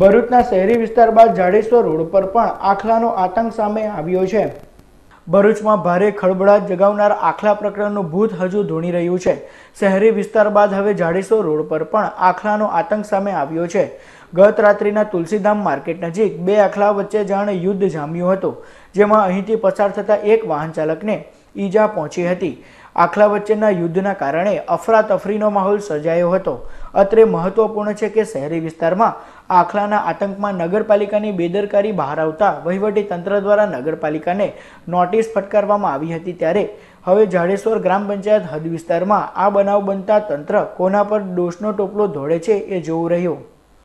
ભરૂચના શહેરી વિસ્તાર બાદ જાડેશ્વર રોડ પર પણ આખલાનો આતંક સામે આવ્યો છે ભરૂચમાં ભારે ખળબળાટ જગાવનાર આખલા પ્રકરણનું ભૂત હજુ ધૂણી રહ્યું છે શહેરી વિસ્તાર બાદ હવે જાડેશ્વર રોડ પર પણ આખલાનો આતંક સામે આવ્યો છે ગત રાત્રિના તુલસીધામ માર્કેટ નજીક બે આખલા વચ્ચે જાણે યુદ્ધ જામ્યું હતું જેમાં અહીંથી પસાર થતા એક વાહન ચાલકને ઈજા પહોંચી હતી આખલા વચ્ચેના યુદ્ધના કારણે અફરાતફરીનો માહોલ સર્જાયો હતો અત્રે મહત્વપૂર્ણ છે કે શહેરી વિસ્તારમાં આખલાના આતંકમાં નગરપાલિકાની બેદરકારી બહાર આવતા વહીવટી તંત્ર દ્વારા નગરપાલિકાને નોટિસ ફટકારવામાં આવી હતી ત્યારે હવે જાડેશ્વર ગ્રામ પંચાયત હદ વિસ્તારમાં આ બનાવ બનતા તંત્ર કોના પર દોષનો ટોપલો ધોળે છે એ જોવું રહ્યું